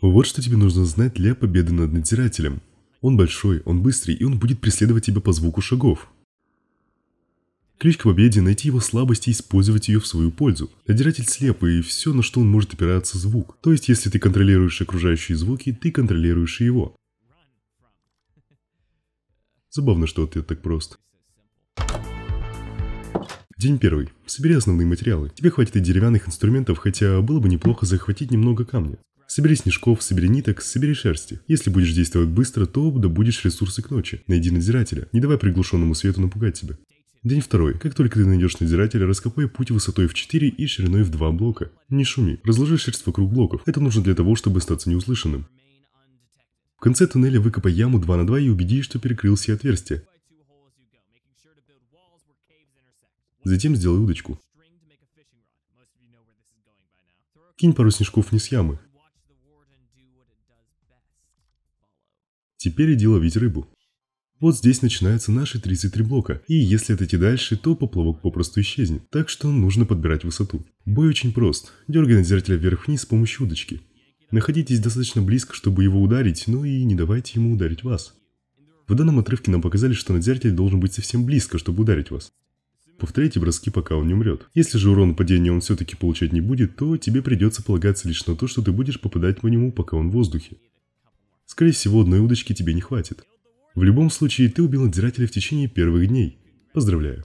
Вот что тебе нужно знать для победы над надзирателем. Он большой, он быстрый, и он будет преследовать тебя по звуку шагов. Ключ к победе – найти его слабость и использовать ее в свою пользу. Надзиратель слеп, и все, на что он может опираться – звук. То есть, если ты контролируешь окружающие звуки, ты контролируешь его. Забавно, что ответ так прост. День первый. Собери основные материалы. Тебе хватит и деревянных инструментов, хотя было бы неплохо захватить немного камня. Собери снежков, собери ниток, собери шерсти. Если будешь действовать быстро, то добудешь ресурсы к ночи. Найди надзирателя, не давай приглушенному свету напугать тебя. День второй. Как только ты найдешь надзирателя, раскопай путь высотой в 4 и шириной в 2 блока. Не шуми. Разложи шерсть вокруг блоков. Это нужно для того, чтобы остаться неуслышанным. В конце туннеля выкопай яму 2 на 2 и убедись, что перекрыл все отверстия. Затем сделай удочку. Кинь пару снежков вниз ямы. Теперь иди ловить рыбу. Вот здесь начинаются наши 33 блока, и если это идти дальше, то поплавок попросту исчезнет, так что нужно подбирать высоту. Бой очень прост, дергай надзирателя вверх-вниз с помощью удочки. Находитесь достаточно близко, чтобы его ударить, но ну и не давайте ему ударить вас. В данном отрывке нам показали, что надзиратель должен быть совсем близко, чтобы ударить вас. Повторяйте броски, пока он не умрет. Если же урон падения он все-таки получать не будет, то тебе придется полагаться лишь на то, что ты будешь попадать по нему, пока он в воздухе. Скорее всего, одной удочки тебе не хватит. В любом случае, ты убил надзирателя в течение первых дней. Поздравляю.